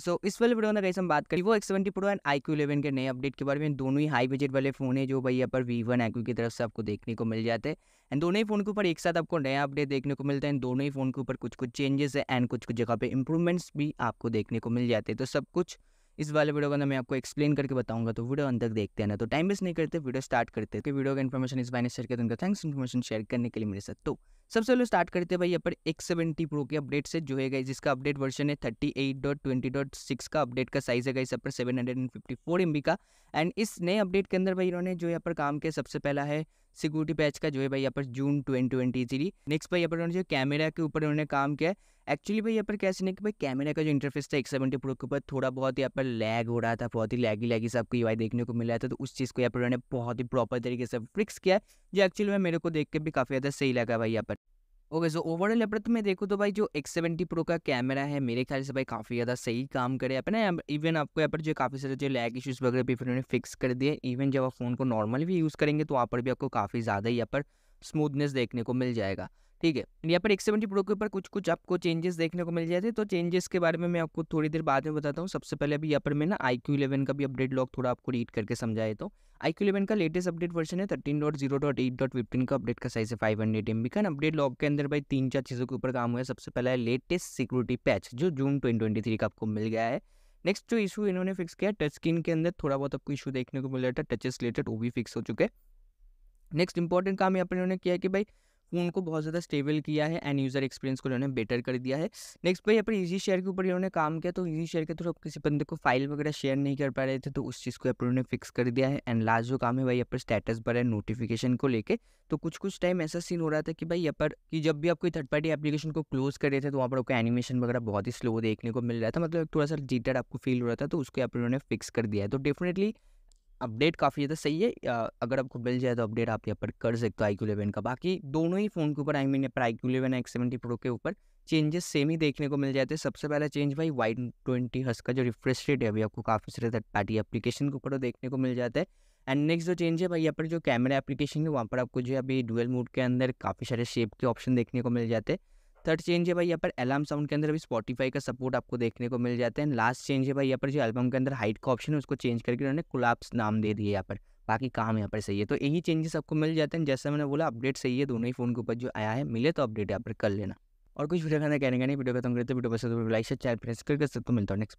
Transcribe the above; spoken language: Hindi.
सो इस वाले वीडियो में कैसे हम बात करें वो X seventy Pro and iQOO eleven के नए अपडेट के बारे में दोनों ही हाई बजट वाले फ़ोन है जो भाई यहाँ पर वी वन आई क्यू की तरफ से आपको देखने को मिल जाते हैं एंड दोनों ही फोन के ऊपर एक साथ आपको नया अपडेट देखने को मिलता है दोनों ही फोन के ऊपर कुछ कुछ चेंजेस है एंड कुछ कुछ जगह पर इंप्रूवमेंट्स भी आपको देखने को मिल जाते हैं तो सब कुछ इस वाले वीडियो का ना मैं आपको एक्सप्लेन करके बताऊंगा तो वीडियो अंत तक देखते हैं ना तो टाइम वेस्ट नहीं करते वीडियो स्टार्ट करते हैं तो वीडियो का इन्फॉर्मेशन इस बारे शेयर करते तो उनका थैंक्स इन्फॉर्मेशन शेयर करने के लिए मेरे साथ तो सबसे पहले स्टार्ट करते हैं भाई यहाँ पर एक सेवेंटी प्रो के अपडेट से जो है जिसका अपडेट वर्जन है thirty eight dot twenty dot six का अपडेट का साइज है इस पर seven hundred and fifty four M B का एंड इस नए अपडेट के अंदर भाई इन्होंने जो यहाँ पर काम किया सबसे पहला है सिक्योरिटी पैच का जो है भाई यहाँ पर June twenty twenty three next भाई यहाँ पर उन्होंने जो कैमरा के ऊपर उन्होंने काम किया एक्चुअली भाई यहाँ पर कैसे नहीं कि भाई कैमरा का जो इंटरफेस था एक सेवेंटी प्रो के ऊपर थोड़ा बहुत यहाँ पर लैग हो रहा था बहुत ही लैगी लैगी सबको यू देखने को मिल रहा था तो उस चीज़ को यहाँ पर उन्होंने बहुत ही प्रॉपर तरीके से फिक्स किया जो एक्चुअली में मेरे को देख के भी काफ़ी ज़्यादा सही लगा भाई यहाँ पर ओके सो ओवरऑल तो में देखो तो भाई जो एक्स सेवेंटी प्रो का कैमरा है मेरे ख्याल से भाई काफ़ी ज़्यादा सही काम करे अपने इवन आपको यहाँ पर जो काफ़ी सारे जो लैग इश्यूज़ वगैरह भी फिर उन्होंने फिक्स कर दिए इवन जब आप फ़ोन को नॉर्मल भी यूज़ करेंगे तो वहाँ पर भी आपको काफ़ी ज़्यादा यहाँ पर स्मूथनेस देखने को मिल जाएगा ठीक है यहाँ पर एक सेवेंटी प्रो के ऊपर कुछ कुछ आपको चेंजेस देखने को मिल जाते हैं तो चेंजेस के बारे में मैं आपको थोड़ी देर बाद में बताता हूँ सबसे पहले अभी यहाँ पर मैं ना आई क्यू इलेवन का भी अपडेट लॉग थोड़ा आपको रीड करके समझाया तो आई क्यू इलेवन का लेटेस्ट अपडेट वर्जन है thirteen dot zero dot eight dot fifteen का अपडेट का साइज है फाइव हंड्रेड एम बी का अपडेट लॉग के अंदर भाई तीन चार चीज़ों के ऊपर काम हुआ है सबसे पहले लेटेस्ट सिक्योरिटी पैच जो जून ट्वेंटी ट्वेंटी थ्री का आपको मिल गया है नेक्स्ट जो इशू इन्होंने फिक्स किया टच स्क्रीन के अंदर थोड़ा बहुत आपको इशू देखने को मिल रहा था टचेस रिलेटेड वो भी फिक्स हो चुके हैं नेक्स्ट इंपॉर्टेंट काम यहाँ पर इन्होंने किया कि भाई फ़ोन को बहुत ज़्यादा स्टेबल किया है एंड यूज़र एक्सपीरियंस को इन्होंने बेटर कर दिया है नेक्स्ट भाई यहाँ पर ईजी शेयर के ऊपर इन्होंने काम किया तो ईजी शेयर के थ्रू किसी बंदे को फाइल वगैरह शेयर नहीं कर पा रहे थे तो उस चीज़ को यहाँ उन्होंने फिक्स कर दिया है एंड लास्ट जो काम है भाई यहाँ पर स्टेटस पर है नोटिफिकेशन को लेकर तो कुछ कुछ टाइम ऐसा सीन हो रहा था कि भाई यहाँ पर कि जब भी आप कोई थर्ड पार्टी एप्लीकेशन को क्लोज कर रहे थे तो वहाँ पर आपको एनिमेशन वगैरह बहुत ही स्लो देखने को मिल रहा था मतलब थोड़ा सा जीटर आपको फील हो रहा था तो उसको यहाँ पर उन्होंने फिक्स कर दिया है तो डेफिनेटली अपडेट काफ़ी ज़्यादा सही है अगर आपको मिल जाए तो अपडेट आप यहाँ पर कर सकते हो आई क्यू इलेवन का बाकी दोनों ही फ़ोन के ऊपर आई मीन यहाँ पर iQOO eleven X seventy Pro के ऊपर चेंजेस सेम ही देखने को मिल जाते हैं सबसे पहला चेंज भाई वाई ट्वेंटी हर्स का जो रिफ्रेश रेट है अभी आपको काफ़ी सारे थर्ड पार्टी एप्लीकेशन के ऊपर देखने को मिल जाता है एंड नेक्स्ट जो चेंज है भाई यहाँ पर जो कैमरा एप्लीकेशन है वहाँ पर आपको जो है अभी डुअल मोड के अंदर काफ़ी सारे शेप के ऑप्शन देखने को मिल जाते हैं थर्ड चेंज है भाई यहाँ पर अलार्म साउंड के अंदर अभी स्पॉटीफाई का सपोर्ट आपको देखने को मिल जाता है लास्ट चेंज है भाई यहाँ पर जो एल्बम के अंदर हाइट का ऑप्शन है उसको चेंज करके उन्होंने कुलाब्स नाम दे दिए यहाँ पर बाकी काम यहाँ पर सही है तो यही चेंजेस आपको मिल जाते हैं जैसे मैंने बोला अपडेट सही है दोनों ही फ़ोन के ऊपर जो आया है मिले तो अपडेट यहाँ पर कर लेना और कुछ वीडियो खाना कहने का नहीं वीडियो खत्म करते वीडियो पसंद तो लाइक से चैनल प्रेस करके सबको मिलता है नेक्स्ट